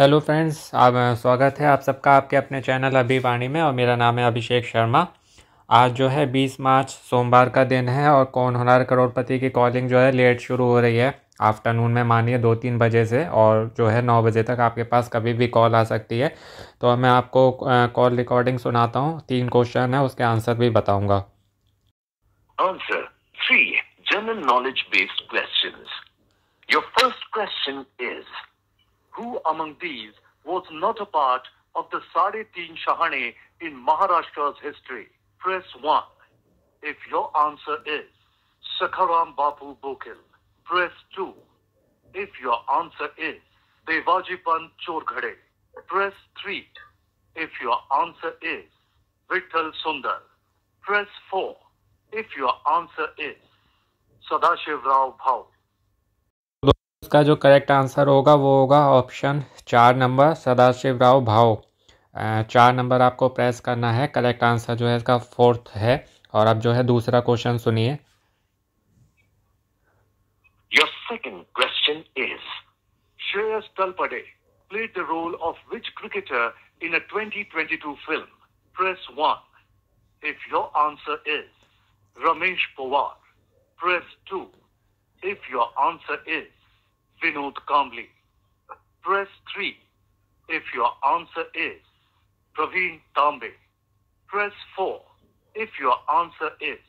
Hello friends आप स्वागत है आप सबका आपके अपने चैनल अभी वाणी में और मेरा नाम है अभिषेक शर्मा आज जो है 20 मार्च सोमवार का दिन है और कौन होना करोड़पति की कॉलिंग जो है लेट शुरू हो रही है आफ्टरनून में मानिए दो तीन बजे से और जो है नौ बजे तक आपके पास कभी भी कॉल आ सकती है तो मैं आपको कॉल रिकॉर्डिंग सुनाता हूँ तीन क्वेश्चन है उसके आंसर भी बताऊँगा answer Three general knowledge based questions. Your first question is Who among these was not a part of the Sade Teen Shahane in Maharashtra's history? Press 1. If your answer is Sakharam Bapu Bokil, press 2. If your answer is Devajipan Pant Chorghade, press 3. If your answer is Vittal Sundar, press 4. Your answer is Sadashiv Rao Bhau इसका जो correct answer होगा वो होगा option चार number Sadashivrao भाव चार number आपको press करना है करेक्ट आंसर जो है इसका फोर्थ है और अब जो है दूसरा क्वेश्चन सुनिए your second question is Shreyas Talpade played the role of which cricketer in a 2022 film press one if your answer is Ramesh Pawar, press 2. If your answer is Vinod Kambli, press 3. If your answer is Praveen Tambe, press 4. If your answer is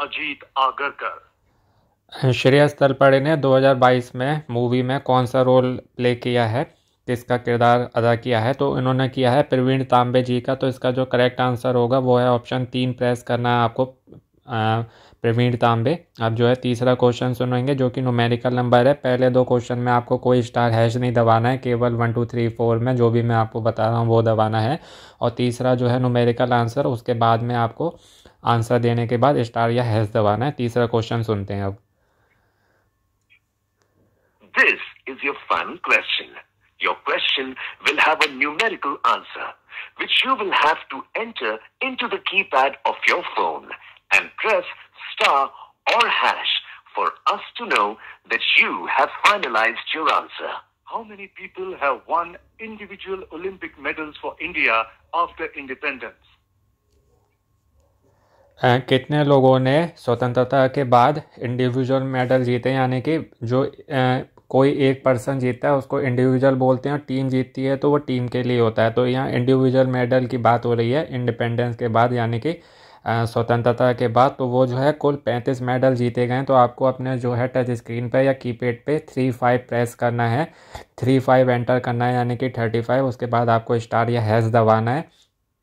Ajit Agarkar Shreyas Talpade ने 2022 में movie में कौन सा role play किया है किसका किरदार अदा किया है तो इन्होंने किया है प्रवीण तांबे जी का तो इसका जो करेक्ट आंसर होगा वो है ऑप्शन तीन प्रेस करना है आपको प्रवीण तांबे अब जो है तीसरा क्वेश्चन सुनेंगे जो कि नोमेरिकल नंबर है पहले दो क्वेश्चन में आपको कोई स्टार हैश नहीं दबाना है केवल वन टू थ्री फोर में जो भी मैं आपको बता रहा हूँ वो दबाना है और तीसरा जो है नोमेरिकल आंसर उसके बाद में आपको आंसर देने के बाद स्टार या हैश दबाना है तीसरा क्वेश्चन सुनते हैं अब this is your fun question Your question will have a numerical answer, which you will have to enter into the keypad of your phone. and press star or hash for us to know that you have finalized your answer. How many people have won individual Olympic medals for India after independence? Uh, कितने लोगों ने स्वतंत्रता के बाद individual medal जीते यानी कि जो uh, कोई एक पर्सन जीतता है उसको इंडिविजुअल बोलते हैं टीम जीतती है तो वो टीम के लिए होता है तो यहाँ इंडिविजुअल मेडल की बात हो रही है इंडिपेंडेंस के बाद यानी कि स्वतंत्रता के बाद तो वो जो है कुल 35 मेडल जीते गए तो आपको अपने जो है टच स्क्रीन पर या कीपैड पे थ्री फाइव प्रेस करना है थ्री फाइव एंटर करना है यानी कि थर्टी फाइव उसके बाद आपको स्टार या हैज दबाना है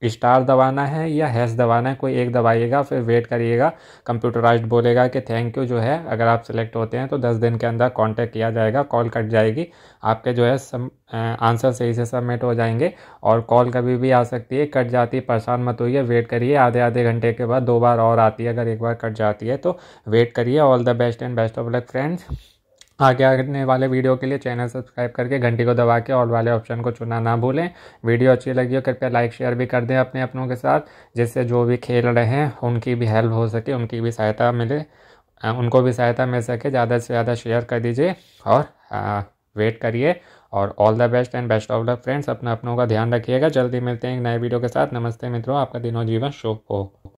स्टार दबाना है या हैश दबाना है कोई एक दबाइएगा फिर वेट करिएगा कंप्यूटराइज बोलेगा कि थैंक यू जो है अगर आप सेलेक्ट होते हैं तो दस दिन के अंदर कांटेक्ट किया जाएगा कॉल कट जाएगी आपके जो है सम आंसर सही से सबमिट हो जाएंगे और कॉल कभी भी आ सकती है कट जाती है परेशान मत होइए वेट करिए आधे आधे घंटे के बाद दो बार और आती है अगर एक बार कट जाती है तो वेट करिए all the best and best of luck friends आगे आने वाले वीडियो के लिए चैनल सब्सक्राइब करके घंटी को दबा के ऑल वाले ऑप्शन को चुना ना भूलें वीडियो अच्छी लगी हो कृपया लाइक शेयर भी कर दें अपने अपनों के साथ जिससे जो भी खेल रहे हैं उनकी भी हेल्प हो सके उनकी भी सहायता मिले उनको भी सहायता मिल सके ज़्यादा से ज़्यादा शेयर कर दीजिए और वेट करिए और all the best and best of the friends अपना अपनों का ध्यान रखिएगा जल्दी मिलते हैं एक नए वीडियो के साथ नमस्ते मित्रों आपका दिनों जीवन शुभ हो